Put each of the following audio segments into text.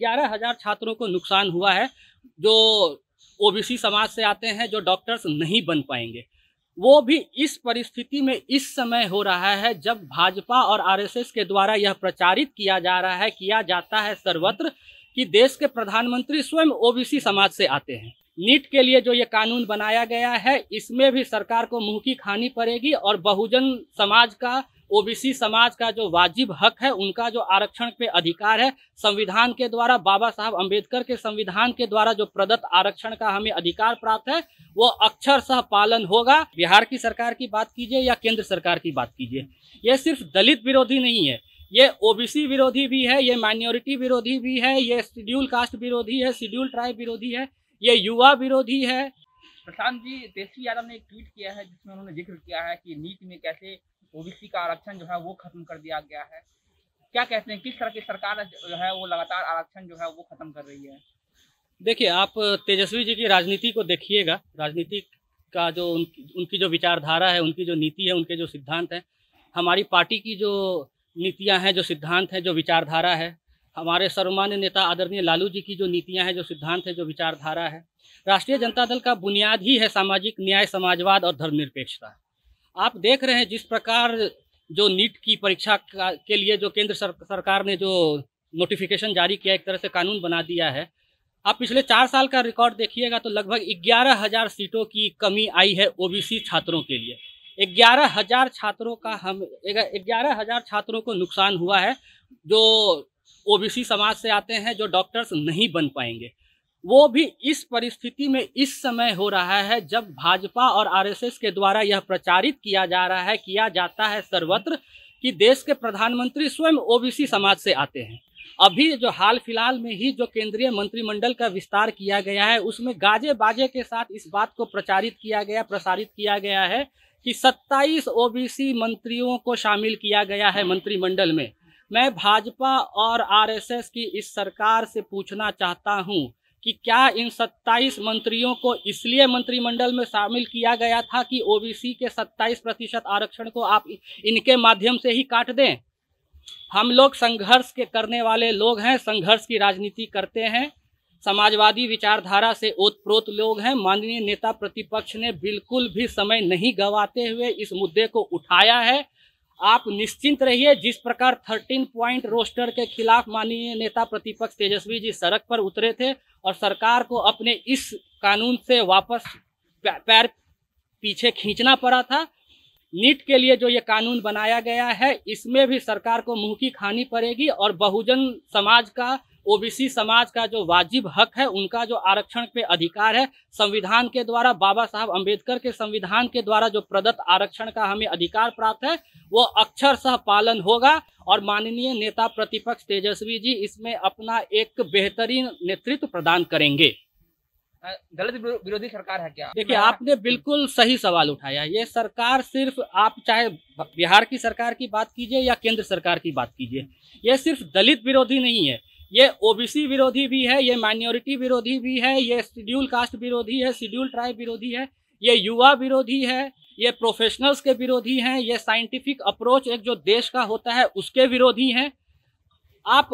ग्यारह हजार छात्रों को नुकसान हुआ है जो ओबीसी समाज से आते हैं जो डॉक्टर्स नहीं बन पाएंगे वो भी इस परिस्थिति में इस समय हो रहा है जब भाजपा और आरएसएस के द्वारा यह प्रचारित किया जा रहा है किया जाता है सर्वत्र कि देश के प्रधानमंत्री स्वयं ओबीसी समाज से आते हैं नीट के लिए जो ये कानून बनाया गया है इसमें भी सरकार को मुंह की खानी पड़ेगी और बहुजन समाज का ओबीसी समाज का जो वाजिब हक है उनका जो आरक्षण पे अधिकार है संविधान के द्वारा बाबा साहब अंबेडकर के संविधान के द्वारा जो प्रदत्त आरक्षण का हमें अधिकार प्राप्त है वो सह पालन होगा बिहार की सरकार की बात कीजिए या केंद्र सरकार की बात कीजिए ये सिर्फ दलित विरोधी नहीं है ये ओबीसी विरोधी भी है ये माइनॉरिटी विरोधी भी है ये शेड्यूल कास्ट विरोधी है शेड्यूल ट्राइब विरोधी है ये युवा विरोधी है प्रशांत जी तेजस्वी यादव ने एक ट्वीट किया है जिसमें उन्होंने जिक्र किया है कि नीति में कैसे ओबीसी का आरक्षण जो है वो खत्म कर दिया गया है क्या कहते हैं किस तरह की सरकार जो है वो लगातार आरक्षण जो है वो खत्म कर रही है देखिए आप तेजस्वी जी की राजनीति को देखिएगा राजनीति का जो उन, उनकी जो विचारधारा है उनकी जो नीति है उनके जो सिद्धांत हैं हमारी पार्टी की जो नीतियां हैं जो सिद्धांत हैं जो विचारधारा है हमारे सर्वमान्य नेता आदरणीय लालू जी की जो नीतियां हैं जो सिद्धांत है जो विचारधारा है राष्ट्रीय जनता दल का बुनियाद ही है सामाजिक न्याय समाजवाद और धर्मनिरपेक्षता आप देख रहे हैं जिस प्रकार जो नीट की परीक्षा के लिए जो केंद्र सरकार ने जो नोटिफिकेशन जारी किया एक तरह से कानून बना दिया है आप पिछले चार साल का रिकॉर्ड देखिएगा तो लगभग ग्यारह हजार सीटों की कमी आई है ओबीसी छात्रों के लिए ग्यारह हजार छात्रों का हम ग्यारह हजार छात्रों को नुकसान हुआ है जो ओबीसी समाज से आते हैं जो डॉक्टर्स नहीं बन पाएंगे वो भी इस परिस्थिति में इस समय हो रहा है जब भाजपा और आरएसएस के द्वारा यह प्रचारित किया जा रहा है किया जाता है सर्वत्र कि देश के प्रधानमंत्री स्वयं ओबीसी समाज से आते हैं अभी जो हाल फिलहाल में ही जो केंद्रीय मंत्रिमंडल का विस्तार किया गया है उसमें गाजे बाजे के साथ इस बात को प्रचारित किया गया प्रसारित किया गया है कि 27 ओबीसी मंत्रियों को शामिल किया गया है मंत्रिमंडल में मैं भाजपा और आरएसएस की इस सरकार से पूछना चाहता हूं कि क्या इन 27 मंत्रियों को इसलिए मंत्रिमंडल में शामिल किया गया था कि ओबीसी के 27 प्रतिशत आरक्षण को आप इनके माध्यम से ही काट दें हम लोग संघर्ष के करने वाले लोग हैं संघर्ष की राजनीति करते हैं समाजवादी विचारधारा से ओतप्रोत लोग हैं माननीय नेता प्रतिपक्ष ने बिल्कुल भी समय नहीं गंवाते हुए इस मुद्दे को उठाया है आप निश्चिंत रहिए जिस प्रकार 13 पॉइंट रोस्टर के खिलाफ माननीय नेता प्रतिपक्ष तेजस्वी जी सड़क पर उतरे थे और सरकार को अपने इस कानून से वापस पैर पीछे खींचना पड़ा था नीट के लिए जो ये कानून बनाया गया है इसमें भी सरकार को मुंह की खानी पड़ेगी और बहुजन समाज का ओबीसी समाज का जो वाजिब हक है उनका जो आरक्षण पे अधिकार है संविधान के द्वारा बाबा साहब अंबेडकर के संविधान के द्वारा जो प्रदत्त आरक्षण का हमें अधिकार प्राप्त है वो अक्षर सह पालन होगा और माननीय नेता प्रतिपक्ष तेजस्वी जी इसमें अपना एक बेहतरीन नेतृत्व प्रदान करेंगे गलत विरोधी सरकार है क्या देखिए आपने बिल्कुल सही सवाल उठाया ये सरकार सिर्फ आप चाहे बिहार की सरकार की बात कीजिए या केंद्र सरकार की बात कीजिए ये सिर्फ दलित विरोधी नहीं है ये ओबीसी विरोधी भी है ये माइनॉरिटी विरोधी भी है ये शेड्यूल कास्ट विरोधी है शेड्यूल ट्राइब विरोधी है ये युवा विरोधी है ये प्रोफेशनल्स के विरोधी हैं ये साइंटिफिक अप्रोच एक जो देश का होता है उसके विरोधी हैं आप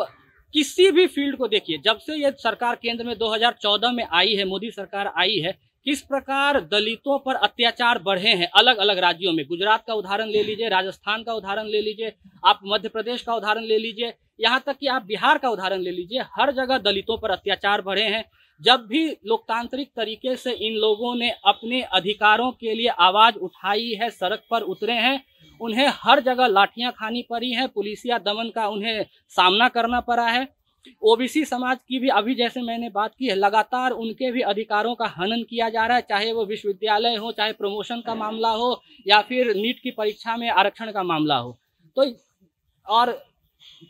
किसी भी फील्ड को देखिए जब से ये सरकार केंद्र में 2014 में आई है मोदी सरकार आई है किस प्रकार दलितों पर अत्याचार बढ़े हैं अलग अलग राज्यों में गुजरात का उदाहरण ले लीजिए राजस्थान का उदाहरण ले लीजिए आप मध्य प्रदेश का उदाहरण ले लीजिए यहाँ तक कि आप बिहार का उदाहरण ले लीजिए हर जगह दलितों पर अत्याचार बढ़े हैं जब भी लोकतांत्रिक तरीके से इन लोगों ने अपने अधिकारों के लिए आवाज उठाई है सड़क पर उतरे हैं उन्हें हर जगह लाठियां खानी पड़ी हैं पुलिसिया दमन का उन्हें सामना करना पड़ा है ओबीसी समाज की भी अभी जैसे मैंने बात की है लगातार उनके भी अधिकारों का हनन किया जा रहा है चाहे वो विश्वविद्यालय हो चाहे प्रमोशन का मामला हो या फिर नीट की परीक्षा में आरक्षण का मामला हो तो और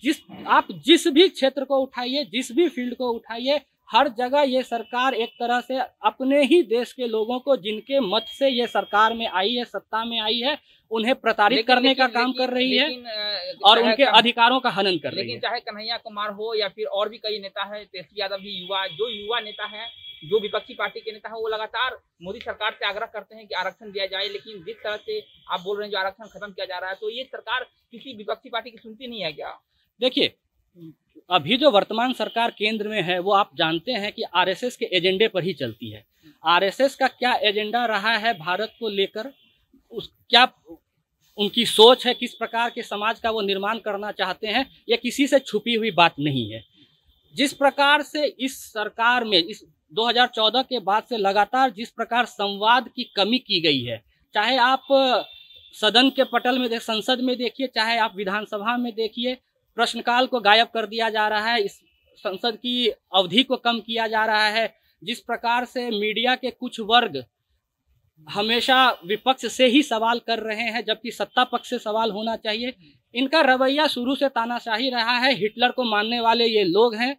जिस आप जिस भी क्षेत्र को उठाइए जिस भी फील्ड को उठाइए हर जगह ये सरकार एक तरह से अपने ही देश के लोगों को जिनके मत से ये सरकार में आई है सत्ता में आई है उन्हें प्रताड़ित करने का काम कर रही है और उनके अधिकारों का हनन कर रही है चाहे कन्हैया कुमार हो या फिर और भी कई नेता है तेजस्वी यादव भी युवा जो युवा नेता है जो विपक्षी पार्टी के नेता है वो लगातार मोदी सरकार से आग्रह करते हैं कि आरक्षण दिया जाए लेकिन जिस तरह से आप बोल रहे हैं जो आरक्षण खत्म किया जा रहा है तो ये सरकार किसी विपक्षी पार्टी की सुनती नहीं है क्या देखिए अभी जो वर्तमान सरकार केंद्र में है वो आप जानते हैं कि आरएसएस के एजेंडे पर ही चलती है आरएसएस का क्या एजेंडा रहा है भारत को लेकर उस क्या उनकी सोच है किस प्रकार के समाज का वो निर्माण करना चाहते हैं यह किसी से छुपी हुई बात नहीं है जिस प्रकार से इस सरकार में इस 2014 के बाद से लगातार जिस प्रकार संवाद की कमी की गई है चाहे आप सदन के पटल में देख संसद में देखिए चाहे आप विधानसभा में देखिए प्रश्नकाल को गायब कर दिया जा रहा है इस संसद की अवधि को कम किया जा रहा है जिस प्रकार से मीडिया के कुछ वर्ग हमेशा विपक्ष से ही सवाल कर रहे हैं जबकि सत्ता पक्ष से सवाल होना चाहिए इनका रवैया शुरू से तानाशाही रहा है हिटलर को मानने वाले ये लोग हैं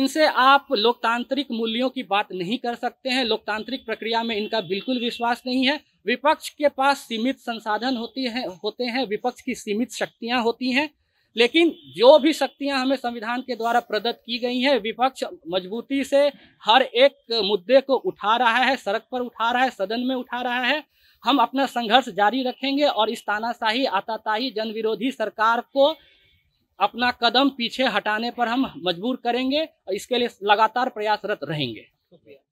इनसे आप लोकतांत्रिक मूल्यों की बात नहीं कर सकते हैं लोकतांत्रिक प्रक्रिया में इनका बिल्कुल विश्वास नहीं है विपक्ष के पास सीमित संसाधन होती है होते हैं विपक्ष की सीमित शक्तियां होती हैं लेकिन जो भी शक्तियां हमें संविधान के द्वारा प्रदत्त की गई हैं विपक्ष मजबूती से हर एक मुद्दे को उठा रहा है सड़क पर उठा रहा है सदन में उठा रहा है हम अपना संघर्ष जारी रखेंगे और इस तानाशाही आताताही जन विरोधी सरकार को अपना कदम पीछे हटाने पर हम मजबूर करेंगे और इसके लिए लगातार प्रयासरत रहेंगे शुक्रिया